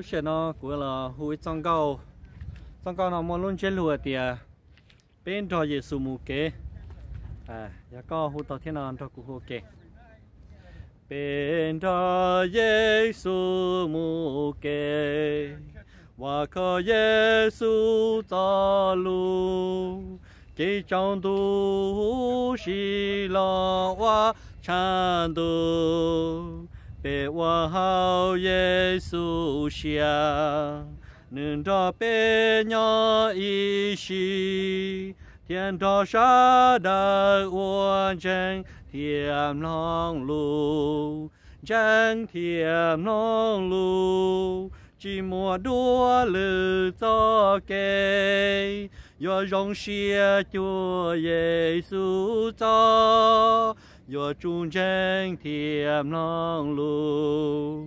lúc xe nó của là hối trong cầu trong cầu nó mà luôn trên lùa thì à, bên trò gì sù kế à giá dạ có hối tao thiên nào tao cũng hối kế bên trò gì sù kế và có Giêsu ta lu chỉ trong tu sĩ lo và chan tu bê wa hao ye su xia nên cho bê nhỏ y xì thiên cho sa đời uôn chân thiềm long lu chân thiềm long lu chỉ mùa đua lư cho kê do rong xia chúa giê xu cho yo chung cheng thiềm nong lu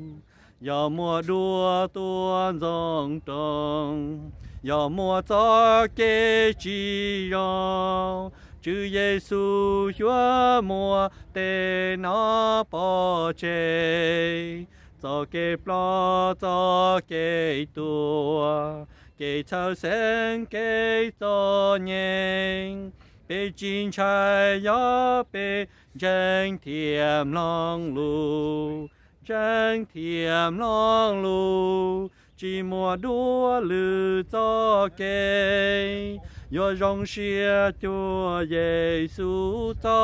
yo mua đua tuôn dòng trồng yo mua gió kê chi yo chữ Giêsu chúa mua tê nó po chê cho kê lo cho kê tua kê chào sen kê cho nhẹ bê chín chai yo bê จงเทียมลองลูจงเทียมลองลู จีมัวดัวลือจ้อเกยยัวจงเชียจัวเยสุจ้อ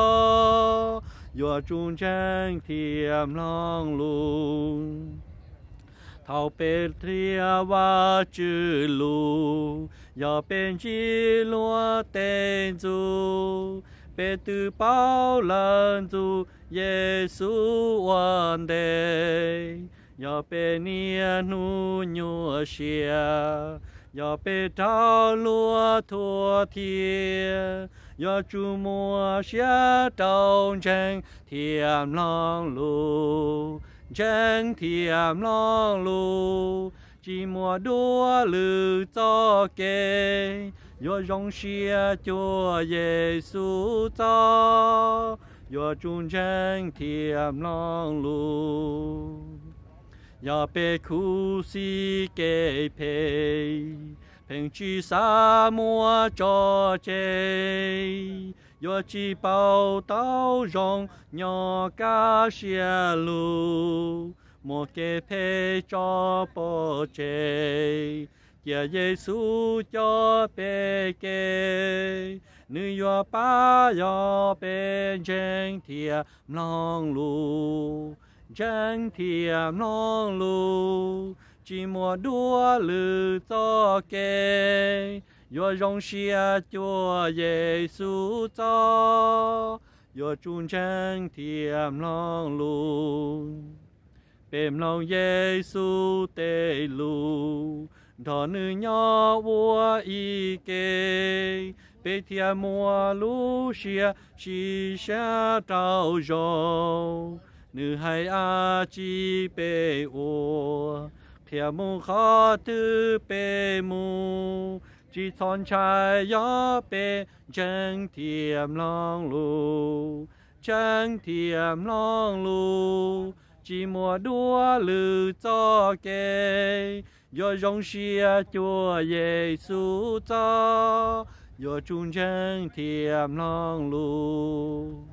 ยัวจุงจงเทียมลองลูเอาเป็นเทียว่าจือลู อย่าเป็นจีลัวเต็นจู bê tư bao lần dù giê xu ổn đề yo bê nia nu nhua xia yo bê trao lúa thua thiê yo chu mua xia trong chân thiềm long lu chân thiềm long lu chỉ mua đua lư cho kê yo rong xia cho ye su ta yo chung chang thiam long lu ya pe khu si ke pe peng chi sa mua cho che yo chi bao tao rong nhỏ ca xia lu một cái phê cho bỏ chê giờ Giêsu cho bề kê nữ yo ba yo bên chân thia long lu chân thia long lu chỉ mua đua lư cho kê yo rong xia cho giê Giêsu cho yo chung chân thia long lu bên long Giêsu tê lu ดอนือย่อวัวอีเกเปเทียมัวลูเชียชีชาเต้าจอนือให้อาจีเปอัวเทียมูขอตือเปมูจีซอนชายยอเปจังเทียมลองลูจังเทียมลองลู จีมัวดัวหรือจอเก要仰视啊主耶稣，要忠诚天良路。